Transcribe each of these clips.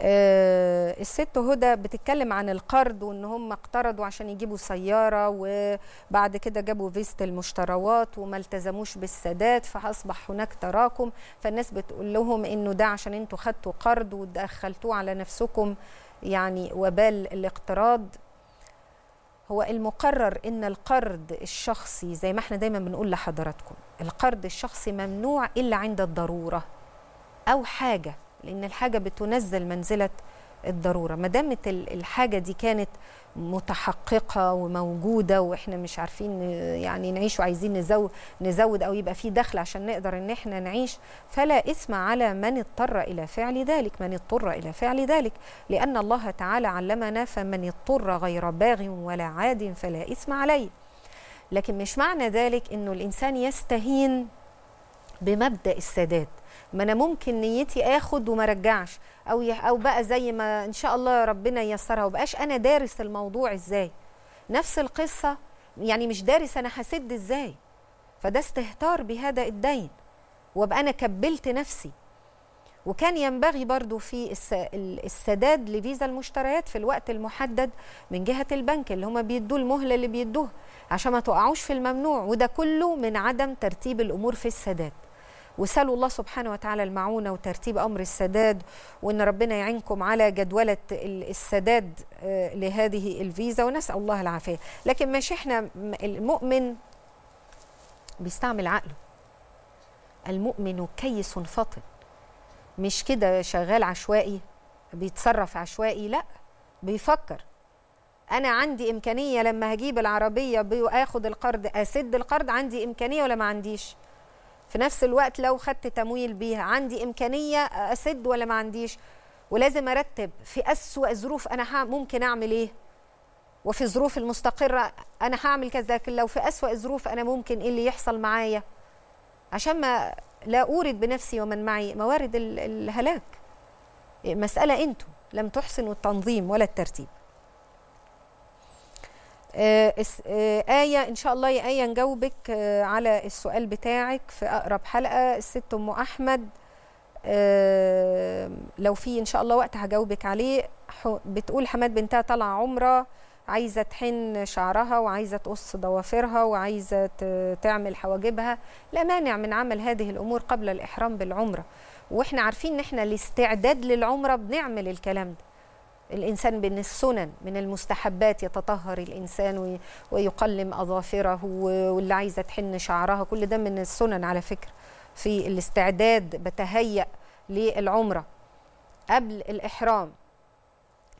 آه، الست هدى بتتكلم عن القرض وان هم اقترضوا عشان يجيبوا سياره وبعد كده جابوا فيست المشتروات وما التزموش بالسداد فاصبح هناك تراكم فالناس بتقول لهم انه ده عشان انتوا خدتوا قرض ودخلتوه على نفسكم يعني وبال الاقتراض هو المقرر ان القرض الشخصي زي ما احنا دايما بنقول لحضراتكم القرض الشخصي ممنوع الا عند الضروره او حاجه لان الحاجه بتنزل منزله الضروره ما دامت الحاجه دي كانت متحققه وموجوده واحنا مش عارفين يعني نعيش وعايزين نزود نزود او يبقى في دخل عشان نقدر ان احنا نعيش فلا اثم على من اضطر الى فعل ذلك من اضطر الى فعل ذلك لان الله تعالى علمنا فمن اضطر غير باغ ولا عاد فلا اثم عليه لكن مش معنى ذلك انه الانسان يستهين بمبدا السداد ما انا ممكن نيتي اخد وما ارجعش او او بقى زي ما ان شاء الله ربنا ييسرها وبقاش انا دارس الموضوع ازاي نفس القصه يعني مش دارس انا هسد ازاي فده استهتار بهذا الدين وابقى انا كبلت نفسي وكان ينبغي برضو في السداد لفيزا المشتريات في الوقت المحدد من جهة البنك اللي هما بيدوا المهلة اللي بيدوها عشان ما تقعوش في الممنوع وده كله من عدم ترتيب الأمور في السداد وسالوا الله سبحانه وتعالى المعونه وترتيب امر السداد وان ربنا يعينكم على جدوله السداد آه، لهذه الفيزا ونسال الله العافيه لكن ماشي احنا المؤمن بيستعمل عقله المؤمن كيس فطن مش كده شغال عشوائي بيتصرف عشوائي لا بيفكر انا عندي امكانيه لما هجيب العربيه باخد القرض اسد القرض عندي امكانيه ولا ما عنديش في نفس الوقت لو خدت تمويل بيها عندي امكانيه اسد ولا ما عنديش ولازم ارتب في اسوا ظروف انا ممكن اعمل ايه وفي ظروف المستقره انا هعمل كذا لكن لو في اسوا ظروف انا ممكن ايه اللي يحصل معايا عشان ما لا اورد بنفسي ومن معي موارد الهلاك مساله انتم لم تحسنوا التنظيم ولا الترتيب آه، آه، آية إن شاء الله يا آية نجاوبك آه، على السؤال بتاعك في أقرب حلقة الست أم أحمد لو في إن شاء الله وقت هجاوبك عليه بتقول حماد بنتها طالعة عمرة عايزة تحن شعرها وعايزة تقص ضوافرها وعايزة تعمل حواجبها لا مانع من عمل هذه الأمور قبل الإحرام بالعمرة وإحنا عارفين إن إحنا الاستعداد للعمرة بنعمل الكلام ده الإنسان بين السنن من المستحبات يتطهر الإنسان ويقلم أظافره واللي عايزة تحن شعرها كل ده من السنن على فكرة في الاستعداد بتهيأ للعمرة قبل الإحرام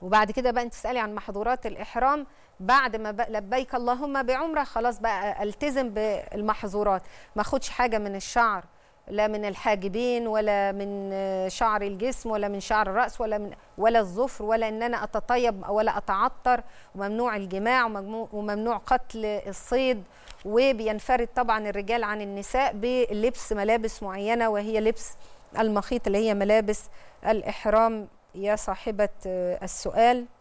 وبعد كده بقى انت تسالي عن محظورات الاحرام بعد ما لبيك اللهم بعمره خلاص بقى التزم بالمحظورات ما اخدش حاجه من الشعر لا من الحاجبين ولا من شعر الجسم ولا من شعر الراس ولا من ولا الظفر ولا ان انا اتطيب ولا اتعطر وممنوع الجماع وممنوع قتل الصيد وبينفرد طبعا الرجال عن النساء بلبس ملابس معينه وهي لبس المخيط اللي هي ملابس الاحرام يا صاحبه آه، السؤال